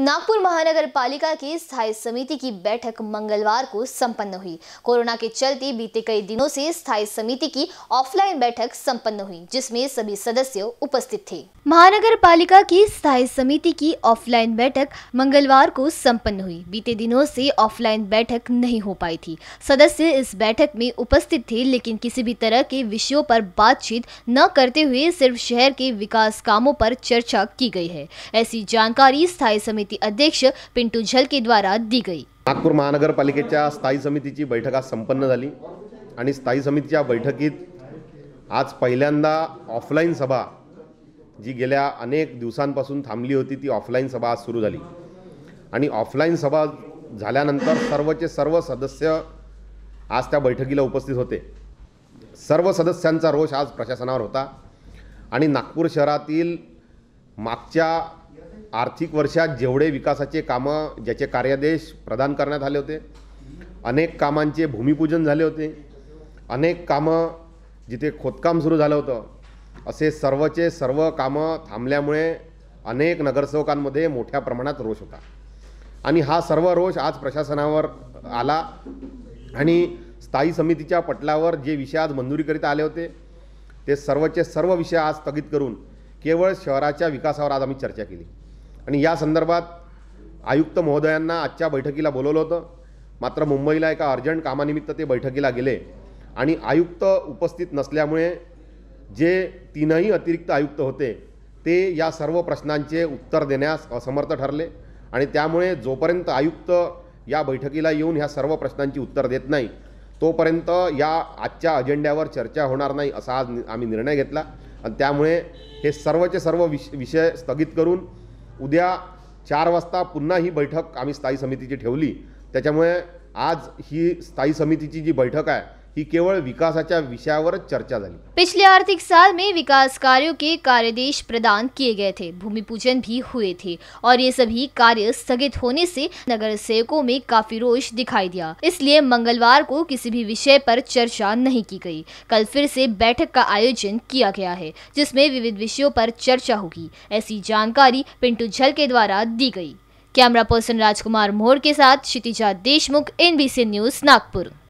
नागपुर महानगर पालिका की स्थायी समिति की बैठक मंगलवार को संपन्न हुई कोरोना के चलते बीते कई दिनों से स्थायी समिति की ऑफलाइन बैठक संपन्न हुई जिसमें सभी सदस्य उपस्थित थे महानगर पालिका की स्थायी समिति की ऑफलाइन बैठक मंगलवार को संपन्न हुई बीते दिनों से ऑफलाइन बैठक नहीं हो पाई थी सदस्य इस बैठक में उपस्थित थे लेकिन किसी भी तरह के विषयों पर बातचीत न करते हुए सिर्फ शहर के विकास कामों पर चर्चा की गई है ऐसी जानकारी स्थायी समिति समिति अध्यक्ष पिंटू झलके द्वारा दी गई नागपूर महानगरपालिकेच्या स्थायी समितीची बैठक आज संपन्न झाली आणि स्थायी समितीच्या बैठकीत आज पहिल्यांदा ऑफलाईन सभा जी गेल्या अनेक दिवसांपासून थांबली होती ती ऑफलाईन सभा आज सुरू झाली आणि ऑफलाईन सभा झाल्यानंतर सर्वचे सर्व सदस्य आज त्या बैठकीला उपस्थित होते सर्व सदस्यांचा रोष आज प्रशासनावर होता आणि नागपूर शहरातील मागच्या आर्थिक वर्षात जेवढे विकासाचे कामं ज्याचे कार्यादेश प्रदान करण्यात आले होते अनेक कामांचे भूमिपूजन झाले होते अनेक कामं जिथे खोदकाम सुरू झालं होतं असे सर्वचे सर्व कामं थांबल्यामुळे अनेक नगरसेवकांमध्ये मोठ्या प्रमाणात रोष होता आणि हा सर्व रोष आज प्रशासनावर आला आणि स्थायी समितीच्या पटलावर जे विषय आज मंजुरीकरिता आले होते ते सर्वचे सर्व विषय आज स्थगित करून केवळ शहराच्या विकासावर आज आम्ही चर्चा केली आणि या संदर्भात आयुक्त महोदयांना आजच्या बैठकीला बोलवलं होतं मात्र मुंबईला एका अर्जंट कामानिमित्त ते बैठकीला गेले आणि आयुक्त उपस्थित नसल्यामुळे जे तीनही अतिरिक्त आयुक्त होते ते या सर्व प्रश्नांचे उत्तर देण्यास असमर्थ ठरले आणि त्यामुळे जोपर्यंत आयुक्त या बैठकीला येऊन ह्या सर्व प्रश्नांची उत्तर देत नाही तोपर्यंत या आजच्या अजेंड्यावर चर्चा होणार नाही असा आज आम्ही निर्णय घेतला आणि त्यामुळे हे सर्वचे सर्व विषय स्थगित करून उद्या चार वाजता पुन्हा ही बैठक आम्ही स्थायी समितीची ठेवली त्याच्यामुळे आज ही स्थायी समितीची जी बैठक आहे ही विकास विकासाच्या विषयावरच चर्चा झाली पिछले आर्थिक साल में विकास कार्यों के कार्यादेश प्रदान किए गए थे भूमि पूजन भी हुए थे और ये सभी कार्य स्थगित होने से नगर सेवकों में काफी रोष दिखाई दिया इसलिए मंगलवार को किसी भी विषय पर चर्चा नहीं की गई कल फिर से बैठक का आयोजन किया गया है जिसमें विविध विषयों पर चर्चा होगी ऐसी जानकारी पिंटू झल के द्वारा दी गयी कैमरा पर्सन राजकुमार मोहर के साथ क्षितिजा देशमुख एन न्यूज नागपुर